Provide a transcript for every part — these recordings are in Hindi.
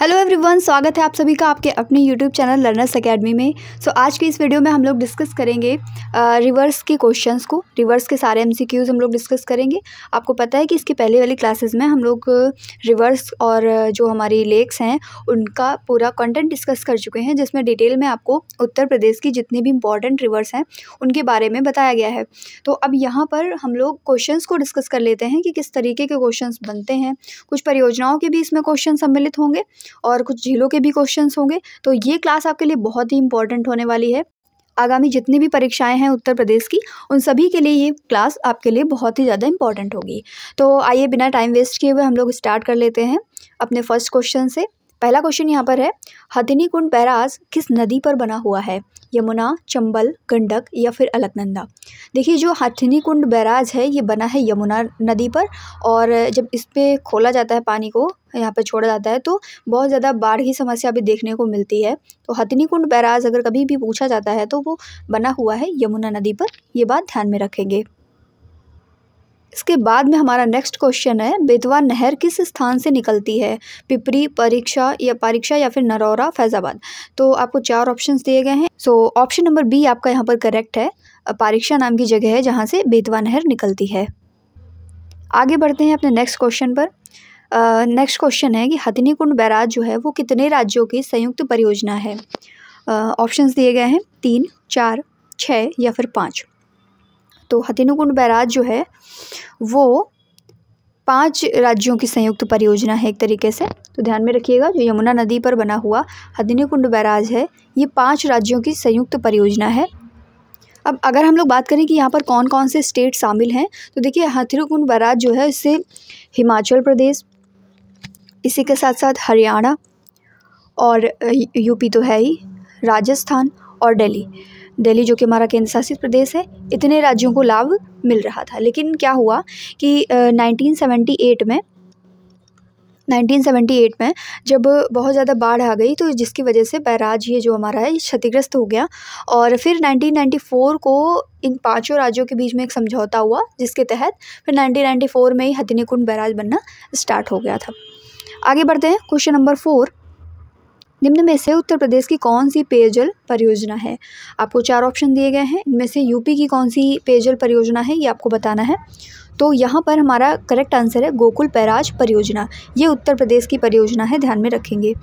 हेलो एवरीवन स्वागत है आप सभी का आपके अपने यूट्यूब चैनल लर्नर्स एकेडमी में सो so, आज की इस वीडियो में हम लोग डिस्कस करेंगे रिवर्स के क्वेश्चंस को रिवर्स के सारे एमसीक्यूज हम लोग डिस्कस करेंगे आपको पता है कि इसके पहले वाली क्लासेस में हम लोग रिवर्स और जो हमारी लेक्स हैं उनका पूरा कंटेंट डिस्कस कर चुके हैं जिसमें डिटेल में आपको उत्तर प्रदेश की जितनी भी इंपॉर्टेंट रिवर्स हैं उनके बारे में बताया गया है तो अब यहाँ पर हम लोग क्वेश्चन को डिस्कस कर लेते हैं कि किस तरीके के क्वेश्चन बनते हैं कुछ परियोजनाओं के भी इसमें क्वेश्चन सम्मिलित होंगे और कुछ झीलों के भी क्वेश्चन होंगे तो ये क्लास आपके लिए बहुत ही इंपॉर्टेंट होने वाली है आगामी जितनी भी परीक्षाएं हैं उत्तर प्रदेश की उन सभी के लिए ये क्लास आपके लिए बहुत ही ज़्यादा इंपॉर्टेंट होगी तो आइए बिना टाइम वेस्ट किए हुए हम लोग स्टार्ट कर लेते हैं अपने फर्स्ट क्वेश्चन से पहला क्वेश्चन यहाँ पर है हथिनी कुंड बैराज किस नदी पर बना हुआ है यमुना चंबल गंडक या फिर अलकनंदा देखिए जो हथिनी कुंड बैराज है ये बना है यमुना नदी पर और जब इस पर खोला जाता है पानी को यहाँ पर छोड़ा जाता है तो बहुत ज़्यादा बाढ़ की समस्या भी देखने को मिलती है तो हथिनी कुंड बैराज अगर कभी भी पूछा जाता है तो वो बना हुआ है यमुना नदी पर ये बात ध्यान में रखेंगे इसके बाद में हमारा नेक्स्ट क्वेश्चन है बेतवा नहर किस स्थान से निकलती है पिपरी परीक्षा या परीक्षा या फिर नरौरा फैज़ाबाद तो आपको चार ऑप्शन दिए गए हैं सो ऑप्शन नंबर बी आपका यहाँ पर करेक्ट है परीक्षा नाम की जगह है जहाँ से बेतवा नहर निकलती है आगे बढ़ते हैं अपने नेक्स्ट क्वेश्चन पर नेक्स्ट uh, क्वेश्चन है कि हथिनी कुंड बैराज जो है वो कितने राज्यों की संयुक्त परियोजना है ऑप्शंस uh, दिए गए हैं तीन चार छः या फिर पाँच तो कुंड बैराज जो है वो पांच राज्यों की संयुक्त परियोजना है एक तरीके से तो ध्यान में रखिएगा जो यमुना नदी पर बना हुआ कुंड बैराज है ये पांच राज्यों की संयुक्त परियोजना है अब अगर हम लोग बात करें कि यहाँ पर कौन कौन से स्टेट शामिल हैं तो देखिए कुंड बैराज जो है इससे हिमाचल प्रदेश इसी के साथ साथ हरियाणा और यूपी तो है ही राजस्थान और दिल्ली दिल्ली जो कि हमारा केंद्र शासित प्रदेश है इतने राज्यों को लाभ मिल रहा था लेकिन क्या हुआ कि नाइनटीन सेवेंटी एट में 1978 में जब बहुत ज़्यादा बाढ़ आ गई तो जिसकी वजह से बैराज ये जो हमारा है क्षतिग्रस्त हो गया और फिर 1994 को इन पांचों राज्यों के बीच में एक समझौता हुआ जिसके तहत फिर 1994 में ही हथिनी बैराज बनना स्टार्ट हो गया था आगे बढ़ते हैं क्वेश्चन नंबर फोर निम्न में से उत्तर प्रदेश की कौन सी पेयजल परियोजना है आपको चार ऑप्शन दिए गए हैं इनमें से यूपी की कौन सी पेयजल परियोजना है ये आपको बताना है तो यहाँ पर हमारा करेक्ट आंसर है गोकुल पैराज परियोजना ये उत्तर प्रदेश की परियोजना है ध्यान में रखेंगे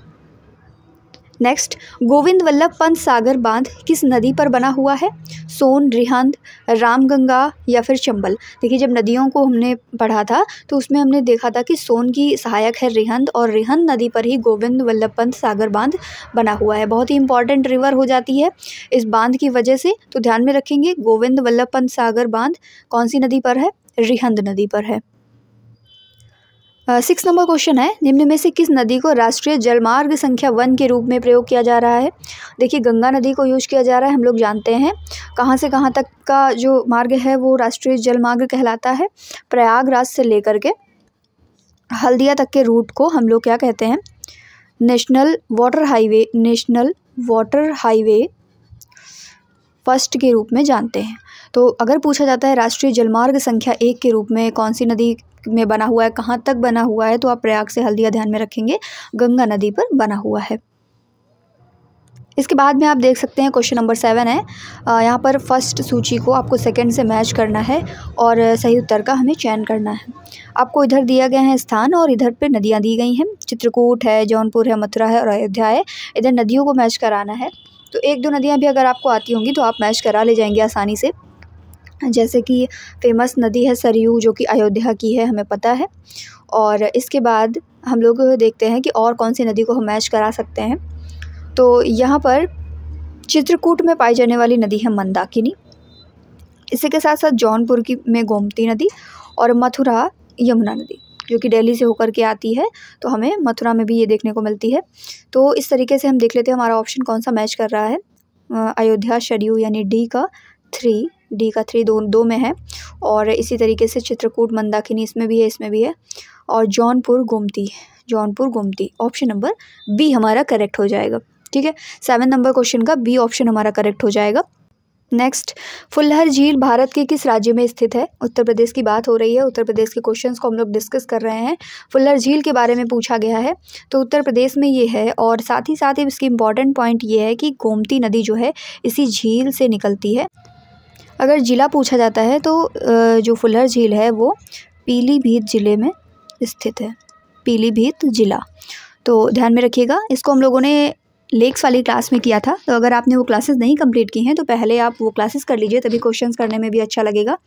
नेक्स्ट गोविंद वल्लभ पंत सागर बांध किस नदी पर बना हुआ है सोन रिहंद रामगंगा या फिर चंबल देखिए जब नदियों को हमने पढ़ा था तो उसमें हमने देखा था कि सोन की सहायक है रिहंद और रिहंद नदी पर ही गोविंद वल्लभ पंत सागर बांध बना हुआ है बहुत ही इंपॉर्टेंट रिवर हो जाती है इस बांध की वजह से तो ध्यान में रखेंगे गोविंद वल्लभ पंत सागर बांध कौन सी नदी पर है रिहंद नदी पर है सिक्स नंबर क्वेश्चन है निम्न में से किस नदी को राष्ट्रीय जलमार्ग संख्या वन के रूप में प्रयोग किया जा रहा है देखिए गंगा नदी को यूज किया जा रहा है हम लोग जानते हैं कहाँ से कहाँ तक का जो मार्ग है वो राष्ट्रीय जलमार्ग कहलाता है प्रयागराज से लेकर के हल्दिया तक के रूट को हम लोग क्या कहते हैं national water highway national water highway first के रूप में जानते हैं तो अगर पूछा जाता है राष्ट्रीय जलमार्ग संख्या एक के रूप में कौन सी नदी में बना हुआ है कहाँ तक बना हुआ है तो आप प्रयाग से हल्दिया ध्यान में रखेंगे गंगा नदी पर बना हुआ है इसके बाद में आप देख सकते हैं क्वेश्चन नंबर सेवन है यहाँ पर फर्स्ट सूची को आपको सेकंड से मैच करना है और सही उत्तर का हमें चयन करना है आपको इधर दिया गया है स्थान और इधर पे नदियाँ दी गई हैं चित्रकूट है जौनपुर है मथुरा है और अयोध्या है इधर नदियों को मैच कराना है तो एक दो नदियाँ भी अगर आपको आती होंगी तो आप मैच करा ले जाएंगे आसानी से जैसे कि फ़ेमस नदी है सरयू जो कि अयोध्या की है हमें पता है और इसके बाद हम लोग देखते हैं कि और कौन सी नदी को हम मैच करा सकते हैं तो यहाँ पर चित्रकूट में पाई जाने वाली नदी है मंदाकिनी इसी के साथ साथ जौनपुर की में गोमती नदी और मथुरा यमुना नदी जो कि दिल्ली से होकर के आती है तो हमें मथुरा में भी ये देखने को मिलती है तो इस तरीके से हम देख लेते हैं हमारा ऑप्शन कौन सा मैच कर रहा है अयोध्या शड्यू यानी डी का थ्री डी का थ्री दो दो में है और इसी तरीके से चित्रकूट मंदाकिनी इसमें भी है इसमें भी है और Jaunpur Gomti Jaunpur Gomti option number B हमारा करेक्ट हो जाएगा ठीक है सेवन नंबर क्वेश्चन का बी ऑप्शन हमारा करेक्ट हो जाएगा नेक्स्ट फुल्हर झील भारत के किस राज्य में स्थित है उत्तर प्रदेश की बात हो रही है उत्तर प्रदेश के क्वेश्चंस को हम लोग डिस्कस कर रहे हैं फुल्हर झील के बारे में पूछा गया है तो उत्तर प्रदेश में ये है और साथ ही साथ इसकी इम्पॉर्टेंट पॉइंट ये है कि गोमती नदी जो है इसी झील से निकलती है अगर ज़िला पूछा जाता है तो जो फुल्हर झील है वो पीलीभीत ज़िले में स्थित है पीलीभीत ज़िला तो ध्यान में रखिएगा इसको हम लोगों ने लेक्स वाली क्लास में किया था तो अगर आपने वो क्लासेस नहीं कंप्लीट की हैं तो पहले आप वो क्लासेस कर लीजिए तभी क्वेश्चंस करने में भी अच्छा लगेगा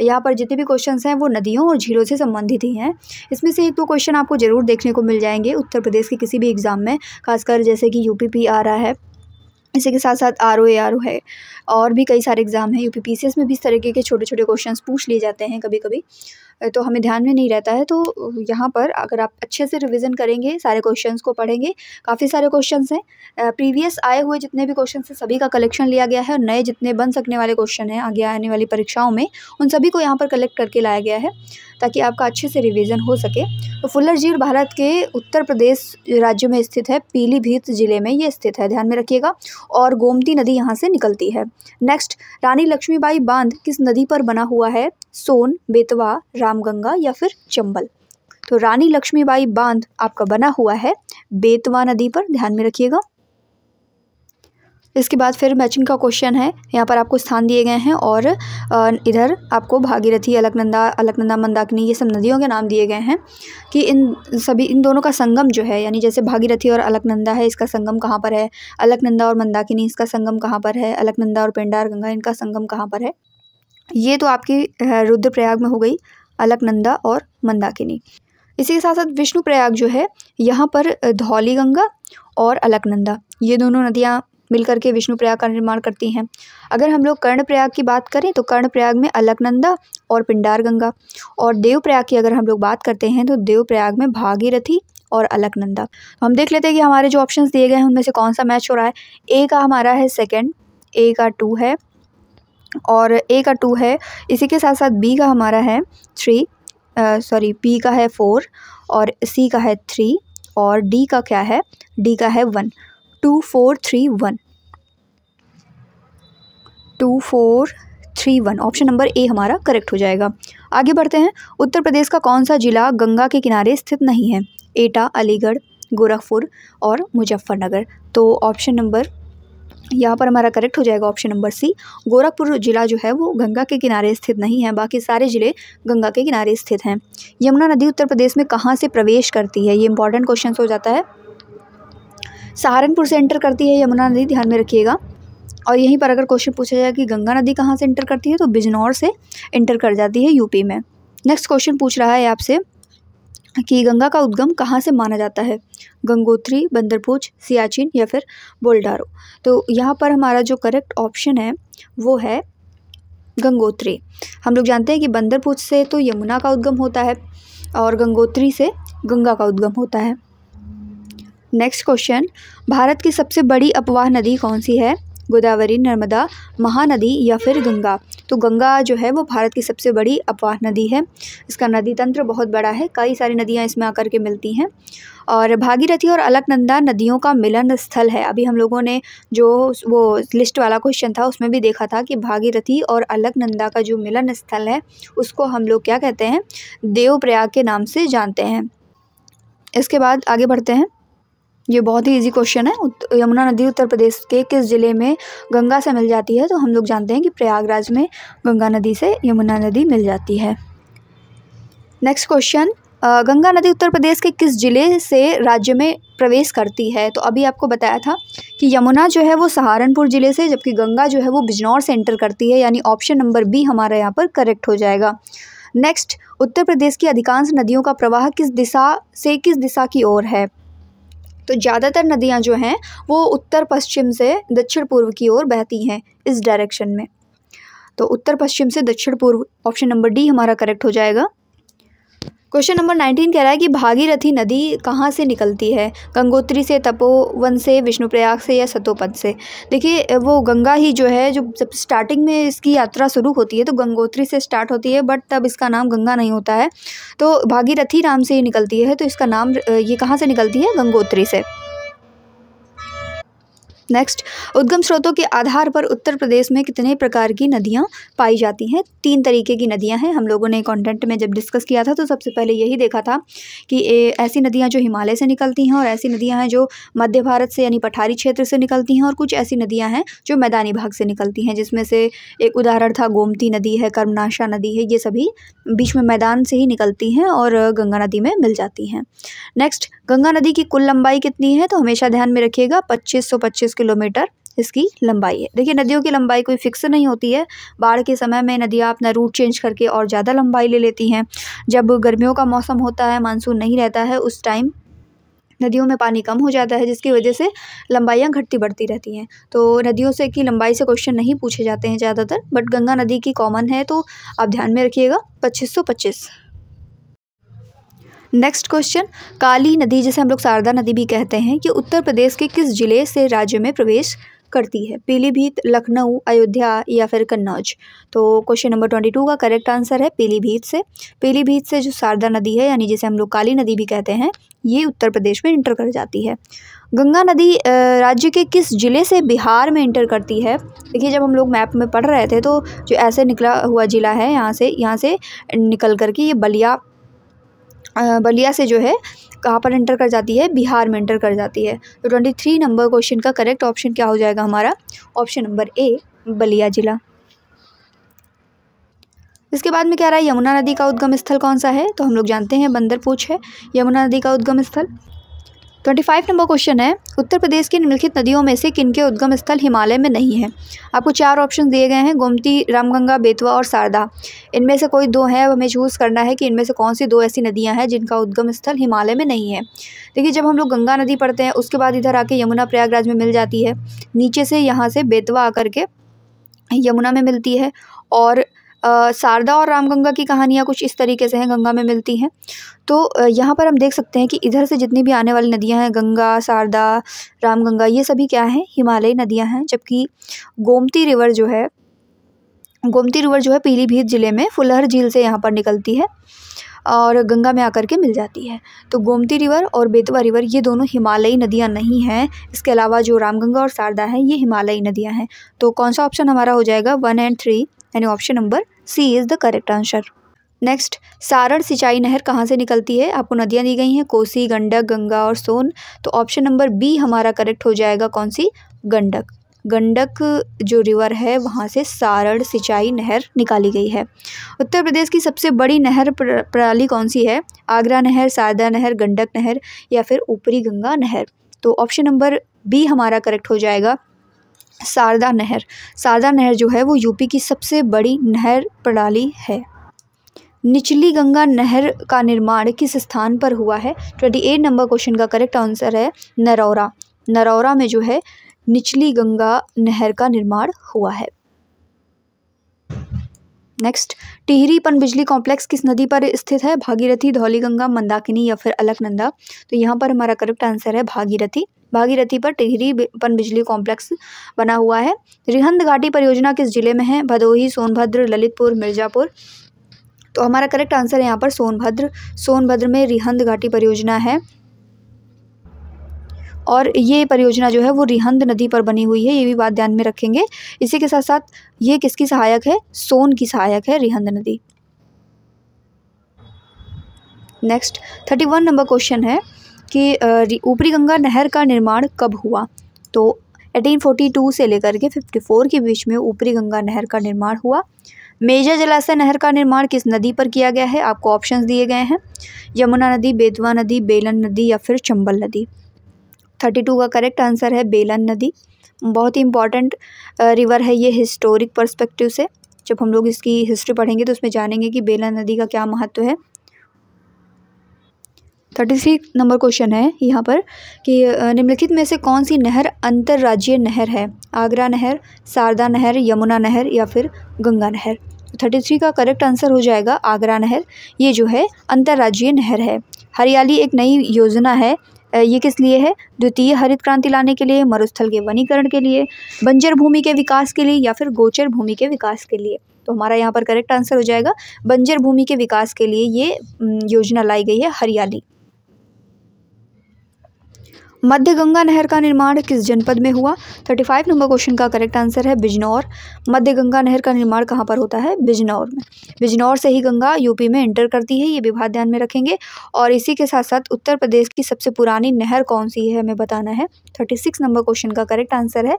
यहाँ पर जितने भी क्वेश्चंस हैं वो नदियों और झीलों से संबंधित ही हैं इसमें से एक दो तो क्वेश्चन आपको ज़रूर देखने को मिल जाएंगे उत्तर प्रदेश के किसी भी एग्ज़ाम में खासकर जैसे कि यूपी पी आ रहा है इसी के साथ साथ R O A R O है और भी कई सारे एग्ज़ाम हैं U P P C S में भी इस तरीके के छोटे छोटे क्वेश्चन पूछ लिए जाते हैं कभी कभी तो हमें ध्यान में नहीं रहता है तो यहाँ पर अगर आप अच्छे से रिवीजन करेंगे सारे क्वेश्चंस को पढ़ेंगे काफ़ी सारे क्वेश्चंस हैं प्रीवियस आए हुए जितने भी क्वेश्चन हैं सभी का कलेक्शन लिया गया है और नए जितने बन सकने वाले क्वेश्चन हैं आगे आने वाली परीक्षाओं में उन सभी को यहाँ पर कलेक्ट करके लाया गया है ताकि आपका अच्छे से रिवीजन हो सके तो फुल्लर झील भारत के उत्तर प्रदेश राज्य में स्थित है पीलीभीत जिले में ये स्थित है ध्यान में रखिएगा और गोमती नदी यहाँ से निकलती है नेक्स्ट रानी लक्ष्मीबाई बांध किस नदी पर बना हुआ है सोन बेतवा रामगंगा या फिर चंबल तो रानी लक्ष्मीबाई बांध आपका बना हुआ है बेतवा नदी पर ध्यान में रखिएगा इसके बाद फिर मैचिंग का क्वेश्चन है यहाँ पर आपको स्थान दिए गए हैं और इधर आपको भागीरथी अलकनंदा अलकनंदा मंदाकिनी ये सब नदियों के नाम दिए गए हैं कि इन सभी इन दोनों का संगम जो है यानी जैसे भागीरथी और अलकनंदा है इसका संगम कहाँ पर है अलकनंदा और मंदाकिनी इसका संगम कहाँ पर है अलकनंदा और पेंडार गंगा इनका संगम कहाँ पर है ये तो आपकी रुद्रप्रयाग में हो गई अलकनंदा और मंदाकिनी इसी के साथ साथ विष्णु प्रयाग जो है यहाँ पर धौली गंगा और अलकनंदा ये दोनों नदियाँ मिलकर के प्रयाग का निर्माण करती हैं अगर हम लोग कर्णप्रयाग की बात करें तो कर्णप्रयाग में अलकनंदा और पिंडार गंगा और देवप्रयाग की अगर हम लोग बात करते हैं तो देवप्रयाग में भागीरथी और अलकनंदा तो हम देख लेते हैं कि हमारे जो ऑप्शन दिए गए हैं उनमें से कौन सा मैच हो रहा है ए का हमारा है सेकेंड ए का टू है और ए का टू है इसी के साथ साथ बी का हमारा है थ्री सॉरी बी का है फोर और सी का है थ्री और डी का क्या है डी का है one two four three one two four three one option number A हमारा करेक्ट हो जाएगा आगे बढ़ते हैं उत्तर प्रदेश का कौन सा जिला गंगा के किनारे स्थित नहीं है एटा अलीगढ़ गोरखपुर और मुजफ्फरनगर तो ऑप्शन नंबर यहाँ पर हमारा करेक्ट हो जाएगा ऑप्शन नंबर सी गोरखपुर जिला जो है वो गंगा के किनारे स्थित नहीं है बाकी सारे ज़िले गंगा के किनारे स्थित हैं यमुना नदी उत्तर प्रदेश में कहाँ से प्रवेश करती है ये इंपॉर्टेंट क्वेश्चन हो जाता है सहारनपुर से एंटर करती है यमुना नदी ध्यान में रखिएगा और यहीं पर अगर क्वेश्चन पूछा जाए कि गंगा नदी कहाँ से एंटर करती है तो बिजनौर से इंटर कर जाती है यूपी में नेक्स्ट क्वेश्चन पूछ रहा है आपसे कि गंगा का उद्गम कहाँ से माना जाता है गंगोत्री बंदरभोज सियाचिन या फिर बोल्डारो तो यहाँ पर हमारा जो करेक्ट ऑप्शन है वो है गंगोत्री हम लोग जानते हैं कि बंदरपूच से तो यमुना का उद्गम होता है और गंगोत्री से गंगा का उद्गम होता है नेक्स्ट क्वेश्चन भारत की सबसे बड़ी अपवाह नदी कौन सी है गोदावरी नर्मदा महानदी या फिर गंगा तो गंगा जो है वो भारत की सबसे बड़ी अपवाह नदी है इसका नदी तंत्र बहुत बड़ा है कई सारी नदियाँ इसमें आकर के मिलती हैं और भागीरथी और अलकनंदा नदियों का मिलन स्थल है अभी हम लोगों ने जो वो लिस्ट वाला क्वेश्चन था उसमें भी देखा था कि भागीरथी और अलकनंदा का जो मिलन स्थल है उसको हम लोग क्या कहते हैं देवप्रयाग के नाम से जानते हैं इसके बाद आगे बढ़ते हैं ये बहुत ही इजी क्वेश्चन है यमुना नदी उत्तर प्रदेश के किस ज़िले में गंगा से मिल जाती है तो हम लोग जानते हैं कि प्रयागराज में गंगा नदी से यमुना नदी मिल जाती है नेक्स्ट क्वेश्चन गंगा नदी उत्तर प्रदेश के किस ज़िले से राज्य में प्रवेश करती है तो अभी आपको बताया था कि यमुना जो है वो सहारनपुर ज़िले से जबकि गंगा जो है वो बिजनौर से एंटर करती है यानी ऑप्शन नंबर बी हमारा यहाँ पर करेक्ट हो जाएगा नेक्स्ट उत्तर प्रदेश की अधिकांश नदियों का प्रवाह किस दिशा से किस दिशा की ओर है तो ज़्यादातर नदियाँ जो हैं वो उत्तर पश्चिम से दक्षिण पूर्व की ओर बहती हैं इस डायरेक्शन में तो उत्तर पश्चिम से दक्षिण पूर्व ऑप्शन नंबर डी हमारा करेक्ट हो जाएगा क्वेश्चन नंबर नाइनटीन कह रहा है कि भागीरथी नदी कहाँ से निकलती है गंगोत्री से तपोवन से विष्णुप्रयाग से या सतोपद से देखिए वो गंगा ही जो है जो जब स्टार्टिंग में इसकी यात्रा शुरू होती है तो गंगोत्री से स्टार्ट होती है बट तब इसका नाम गंगा नहीं होता है तो भागीरथी नाम से ही निकलती है तो इसका नाम ये कहाँ से निकलती है गंगोत्री से नेक्स्ट उद्गम स्रोतों के आधार पर उत्तर प्रदेश में कितने प्रकार की नदियाँ पाई जाती हैं तीन तरीके की नदियाँ हैं हम लोगों ने कॉन्टेंट में जब डिस्कस किया था तो सबसे पहले यही देखा था कि ऐसी नदियाँ जो हिमालय से निकलती हैं और ऐसी नदियाँ हैं जो मध्य भारत से यानी पठारी क्षेत्र से निकलती हैं और कुछ ऐसी नदियाँ हैं जो मैदानी भाग से निकलती हैं जिसमें से एक उदाहरण था गोमती नदी है कर्मनाशा नदी है ये सभी बीच में मैदान से ही निकलती हैं और गंगा नदी में मिल जाती हैं नेक्स्ट गंगा नदी की कुल लंबाई कितनी है तो हमेशा ध्यान में रखिएगा पच्चीस सौ पच्चीस किलोमीटर इसकी लंबाई है देखिए नदियों की लंबाई कोई फिक्स नहीं होती है बाढ़ के समय में नदियाँ अपना रूट चेंज करके और ज़्यादा लंबाई ले लेती हैं जब गर्मियों का मौसम होता है मानसून नहीं रहता है उस टाइम नदियों में पानी कम हो जाता है जिसकी वजह से लंबाइयाँ घटती बढ़ती रहती हैं तो नदियों से की लंबाई से क्वेश्चन नहीं पूछे जाते हैं ज़्यादातर बट गंगा नदी की कॉमन है तो आप ध्यान में रखिएगा पच्चीस सौ पच्चीस नेक्स्ट क्वेश्चन काली नदी जिसे हम लोग शारदा नदी भी कहते हैं कि उत्तर प्रदेश के किस जिले से राज्य में प्रवेश करती है पीलीभीत लखनऊ अयोध्या या फिर कन्नौज तो क्वेश्चन नंबर ट्वेंटी टू का करेक्ट आंसर है पीलीभीत से पीलीभीत से जो शारदा नदी है यानी जिसे हम लोग काली नदी भी कहते हैं ये उत्तर प्रदेश में इंटर कर जाती है गंगा नदी राज्य के किस ज़िले से बिहार में इंटर करती है देखिए जब हम लोग मैप में पढ़ रहे थे तो जो ऐसे निकला हुआ ज़िला है यहाँ से यहाँ से निकल करके ये बलिया बलिया से जो है कहाँ पर एंटर कर जाती है बिहार में एंटर कर जाती है तो ट्वेंटी थ्री नंबर क्वेश्चन का करेक्ट ऑप्शन क्या हो जाएगा हमारा ऑप्शन नंबर ए बलिया ज़िला इसके बाद में क्या रहा है यमुना नदी का उद्गम स्थल कौन सा है तो हम लोग जानते हैं बंदरपूछ है यमुना नदी का उद्गम स्थल ट्वेंटी फाइव नंबर क्वेश्चन है उत्तर प्रदेश की निम्नलिखित नदियों में से किन के उद्गम स्थल हिमालय में नहीं है आपको चार ऑप्शन दिए गए हैं गोमती रामगंगा बेतवा और शारदा इनमें से कोई दो है हमें चूज़ करना है कि इनमें से कौन सी दो ऐसी नदियां हैं जिनका उद्गम स्थल हिमालय में नहीं है देखिए जब हम लोग गंगा नदी पढ़ते हैं उसके बाद इधर आके यमुना प्रयागराज में मिल जाती है नीचे से यहाँ से बेतवा आकर के यमुना में मिलती है और शारदा और रामगंगा की कहानियाँ कुछ इस तरीके से हैं गंगा में मिलती हैं तो यहाँ पर हम देख सकते हैं कि इधर से जितनी भी आने वाली नदियाँ हैं गंगा शारदा रामगंगा ये सभी क्या हैं हिमालयी नदियाँ हैं जबकि गोमती रिवर जो है गोमती रिवर जो है पीलीभीत ज़िले में फुलहर झील से यहाँ पर निकलती है और गंगा में आकर के मिल जाती है तो गोमती रिवर और बेतवा रिवर ये दोनों हिमालयी नदियाँ नहीं हैं इसके अलावा जो रामगंगा और शारदा हैं ये हिमालयी नदियाँ हैं तो कौन सा ऑप्शन हमारा हो जाएगा वन एंड थ्री यानी option number C is the correct answer next Saran सिंचाई नहर कहाँ से निकलती है आपको नदियाँ दी गई हैं कोसी गंडक गंगा और सोन तो ऑप्शन नंबर बी हमारा करेक्ट हो जाएगा कौन सी गंडक गंडक जो रिवर है वहाँ से सारण सिंचाई नहर निकाली गई है उत्तर प्रदेश की सबसे बड़ी नहर प्रणाली कौन सी है आगरा नहर शारदा नहर गंडक नहर या फिर ऊपरी गंगा नहर तो ऑप्शन नंबर बी हमारा करेक्ट हो जाएगा शारदा नहर शारदा नहर जो है वो यूपी की सबसे बड़ी नहर प्रणाली है निचली गंगा नहर का निर्माण किस स्थान पर हुआ है ट्वेंटी एट नंबर क्वेश्चन का करेक्ट आंसर है नरौरा नरौरा में जो है निचली गंगा नहर का निर्माण हुआ है नेक्स्ट टिहरी पन बिजली कॉम्प्लेक्स किस नदी पर स्थित है भागीरथी धौलीगंगा मंदाकिनी या फिर अलकनंदा तो यहाँ पर हमारा करेक्ट आंसर है भागीरथी भागीरथी पर टिहरी पन बिजली कॉम्प्लेक्स बना हुआ है रिहंद घाटी परियोजना किस जिले में है भदोही सोनभद्र ललितपुर मिर्जापुर तो हमारा करेक्ट आंसर है यहाँ पर सोनभद्र सोनभद्र में रिहंद घाटी परियोजना है और ये परियोजना जो है वो रिहंद नदी पर बनी हुई है ये भी बात ध्यान में रखेंगे इसी के साथ साथ ये किसकी सहायक है सोन की सहायक है रिहंद नदी next thirty one number question है कि ऊपरी गंगा नहर का निर्माण कब हुआ तो 1842 से लेकर के 54 के बीच में ऊपरी गंगा नहर का निर्माण हुआ मेजा जलाशय नहर का निर्माण किस नदी पर किया गया है आपको ऑप्शंस दिए गए हैं यमुना नदी बेतवा नदी बेलन नदी या फिर चंबल नदी थर्टी टू का करेक्ट आंसर है बेलन नदी बहुत ही इंपॉर्टेंट रिवर है ये हिस्टोरिक परस्पेक्टिव से जब हम लोग इसकी हिस्ट्री पढ़ेंगे तो उसमें जानेंगे कि बेलन नदी का क्या महत्व है थर्टी थ्री नंबर क्वेश्चन है यहाँ पर कि निम्नलिखित में से कौन सी नहर अंतर्राज्यीय नहर है आगरा नहर शारदा नहर यमुना नहर या फिर गंगा नहर थर्टी थ्री का करेक्ट आंसर हो जाएगा आगरा नहर ये जो है अंतर्राज्यीय नहर है हरियाली एक नई योजना है ये किस लिए है द्वितीय हरित क्रांति लाने के लिए मरुस्थल के वनीकरण के लिए बंजर भूमि के विकास के लिए या फिर गोचर भूमि के विकास के लिए तो हमारा यहाँ पर करेक्ट आंसर हो जाएगा बंजर भूमि के विकास के लिए ये योजना लाई गई है हरियाली मध्य गंगा नहर का निर्माण किस जनपद में हुआ थर्टी फाइव नंबर क्वेश्चन का करेक्ट आंसर है बिजनौर मध्य गंगा नहर का निर्माण कहाँ पर होता है बिजनौर में बिजनौर से ही गंगा यूपी में एंटर करती है ये विभाग ध्यान में रखेंगे और इसी के साथ साथ उत्तर प्रदेश की सबसे पुरानी नहर कौन सी है हमें बताना है थर्टी सिक्स नंबर क्वेश्चन का करेक्ट आंसर है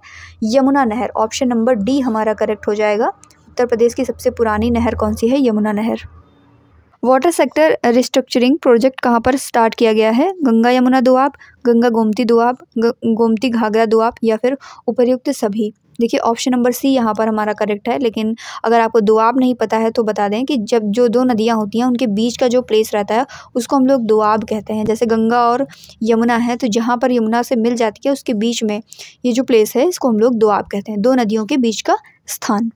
यमुना नहर ऑप्शन नंबर डी हमारा करेक्ट हो जाएगा उत्तर प्रदेश की सबसे पुरानी नहर कौन सी है यमुना नहर वाटर सेक्टर रिस्ट्रक्चरिंग प्रोजेक्ट कहाँ पर स्टार्ट किया गया है गंगा यमुना दुआब गंगा गोमती दुआब गोमती घाघरा दुआब या फिर उपयुक्त सभी देखिए ऑप्शन नंबर सी यहाँ पर हमारा करेक्ट है लेकिन अगर आपको दुआब नहीं पता है तो बता दें कि जब जो दो नदियाँ होती हैं उनके बीच का जो प्लेस रहता है उसको हम लोग दुआब कहते हैं जैसे गंगा और यमुना है तो जहाँ पर यमुना से मिल जाती है उसके बीच में ये जो प्लेस है इसको हम लोग दुआब कहते हैं दो नदियों के बीच का स्थान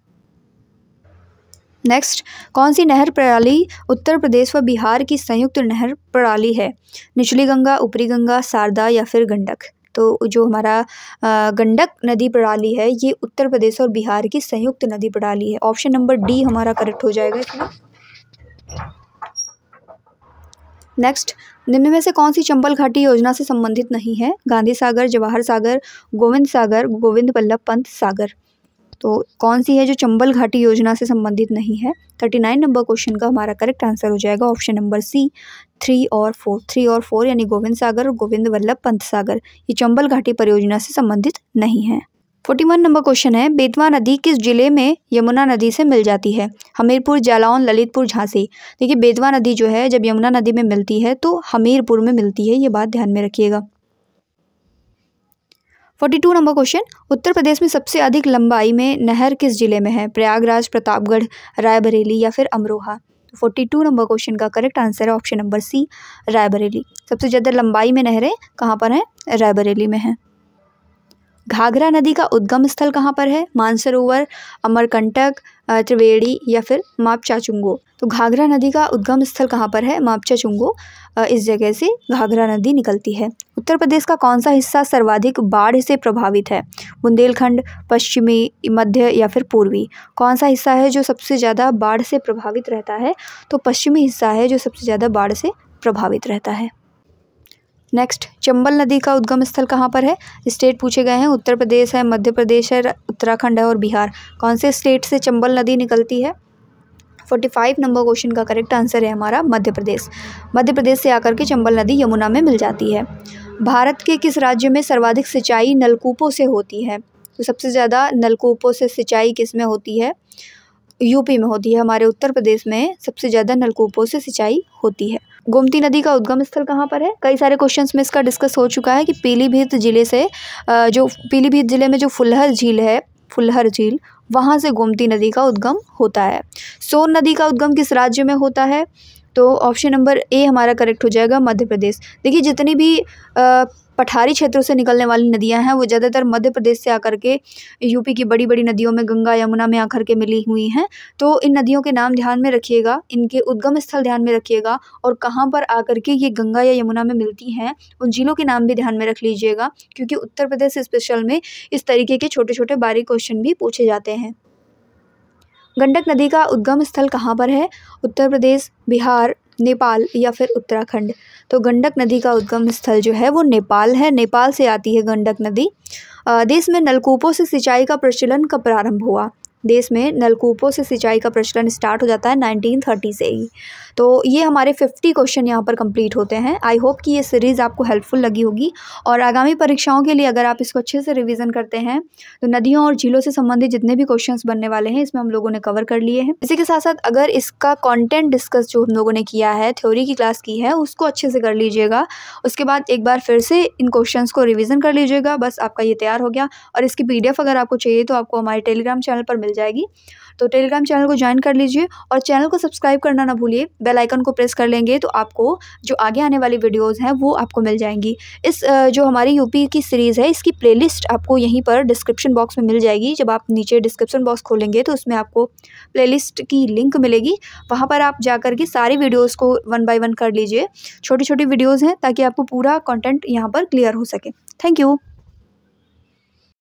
नेक्स्ट कौन सी नहर प्रणाली उत्तर प्रदेश व बिहार की संयुक्त नहर प्रणाली है निचली गंगा ऊपरी गंगा शारदा या फिर गंडक तो जो हमारा गंडक नदी प्रणाली है ये उत्तर प्रदेश और बिहार की संयुक्त नदी प्रणाली है ऑप्शन नंबर डी हमारा करेक्ट हो जाएगा इसमें नेक्स्ट निम्न में से कौन सी चंबल घाटी योजना से संबंधित नहीं है गांधी सागर जवाहर सागर गोविंद सागर गोविंद वल्लभ पंत सागर तो कौन सी है जो चंबल घाटी योजना से संबंधित नहीं है थर्टी नाइन नंबर क्वेश्चन का हमारा करेक्ट आंसर हो जाएगा ऑप्शन नंबर सी थ्री और फोर थ्री और फोर यानी गोविंद सागर और गोविंद वल्लभ पंत सागर ये चंबल घाटी परियोजना से संबंधित नहीं है फोर्टी वन नंबर क्वेश्चन है बेतवा नदी किस जिले में यमुना नदी से मिल जाती है हमीरपुर जालौन ललितपुर झांसी देखिए बेतवा नदी जो है जब यमुना नदी में मिलती है तो हमीरपुर में मिलती है ये बात ध्यान में रखिएगा forty two number question Uttar Pradesh में सबसे अधिक लंबाई में नहर किस जिले में है प्रयागराज प्रतापगढ़ रायबरेली या फिर Amroha forty two number question का करेक्ट आंसर है ऑप्शन नंबर सी रायबरेली सबसे ज़्यादा लंबाई में नहरें कहाँ पर हैं रायबरेली में हैं घाघरा नदी का उद्गम स्थल कहाँ पर है मानसरोवर अमरकंटक त्रिवेणी या फिर मापचाचुंगो तो घाघरा नदी का उद्गम स्थल कहाँ पर है मापचाचुंगो इस जगह से घाघरा नदी निकलती है उत्तर प्रदेश का कौन सा हिस्सा सर्वाधिक बाढ़ से प्रभावित है बुंदेलखंड पश्चिमी मध्य या फिर पूर्वी कौन सा हिस्सा है जो सबसे ज़्यादा बाढ़ से प्रभावित रहता है तो पश्चिमी हिस्सा है जो सबसे ज़्यादा बाढ़ से प्रभावित रहता है नेक्स्ट चंबल नदी का उद्गम स्थल कहाँ पर है स्टेट पूछे गए हैं उत्तर प्रदेश है मध्य प्रदेश है उत्तराखंड है और बिहार कौन से स्टेट से चंबल नदी निकलती है फोर्टी फाइव नंबर क्वेश्चन का करेक्ट आंसर है हमारा मध्य प्रदेश मध्य प्रदेश से आकर के चंबल नदी यमुना में मिल जाती है भारत के किस राज्य में सर्वाधिक सिंचाई नलकूपों से होती है तो सबसे ज़्यादा नलकूपों से सिंचाई किस में होती है यूपी में होती है हमारे उत्तर प्रदेश में सबसे ज़्यादा नलकूपों से सिंचाई होती है गोमती नदी का उद्गम स्थल कहाँ पर है कई सारे क्वेश्चंस में इसका डिस्कस हो चुका है कि पीलीभीत ज़िले से जो पीलीभीत ज़िले में जो फुल्हर झील है फुल्हर झील वहाँ से गोमती नदी का उद्गम होता है सोन नदी का उद्गम किस राज्य में होता है तो ऑप्शन नंबर ए हमारा करेक्ट हो जाएगा मध्य प्रदेश देखिए जितनी भी पठारी क्षेत्रों से निकलने वाली नदियां हैं वो ज़्यादातर मध्य प्रदेश से आकर के यूपी की बड़ी बड़ी नदियों में गंगा यमुना में आकर के मिली हुई हैं तो इन नदियों के नाम ध्यान में रखिएगा इनके उद्गम स्थल ध्यान में रखिएगा और कहाँ पर आकर के ये गंगा या यमुना में मिलती हैं उन जिलों के नाम भी ध्यान में रख लीजिएगा क्योंकि उत्तर प्रदेश स्पेशल में इस तरीके के छोटे छोटे बारीक क्वेश्चन भी पूछे जाते हैं गंडक नदी का उद्गम स्थल कहाँ पर है उत्तर प्रदेश बिहार नेपाल या फिर उत्तराखंड तो गंडक नदी का उद्गम स्थल जो है वो नेपाल है नेपाल से आती है गंडक नदी देश में नलकूपों से सिंचाई का प्रचलन कब प्रारंभ हुआ देश में नलकूपों से सिंचाई का प्रचलन स्टार्ट हो जाता है 1930 से ही तो ये हमारे फिफ्टी क्वेश्चन यहाँ पर कंप्लीट होते हैं आई होप कि ये सीरीज़ आपको हेल्पफुल लगी होगी और आगामी परीक्षाओं के लिए अगर आप इसको अच्छे से रिविज़न करते हैं तो नदियों और झीलों से संबंधित जितने भी क्वेश्चन बनने वाले हैं इसमें हम लोगों ने कवर कर लिए हैं इसी के साथ साथ अगर इसका कॉन्टेंट डिस्कस जो हम लोगों ने किया है थ्योरी की क्लास की है उसको अच्छे से कर लीजिएगा उसके बाद एक बार फिर से इन क्वेश्चंस को रिवीजन कर लीजिएगा बस आपका ये तैयार हो गया और इसकी पीडीएफ अगर आपको चाहिए तो आपको हमारे टेलीग्राम चैनल पर मिल जाएगी तो टेलीग्राम चैनल को ज्वाइन कर लीजिए और चैनल को सब्सक्राइब करना ना भूलिए बेल आइकन को प्रेस कर लेंगे तो आपको जो आगे आने वाली वीडियोज़ हैं वो आपको मिल जाएंगी इस जो हमारी यूपी की सीरीज़ है इसकी प्ले आपको यहीं पर डिस्क्रिप्शन बॉक्स में मिल जाएगी जब आप नीचे डिस्क्रिप्शन बॉक्स खोलेंगे तो उसमें आपको प्ले की लिंक मिलेगी वहाँ पर आप जा के सारी वीडियोज़ को वन बाई वन कर लीजिए छोटी छोटी वीडियोज़ हैं ताकि आपको पूरा कॉन्टेंट यहाँ पर क्लियर हो सके थैंक यू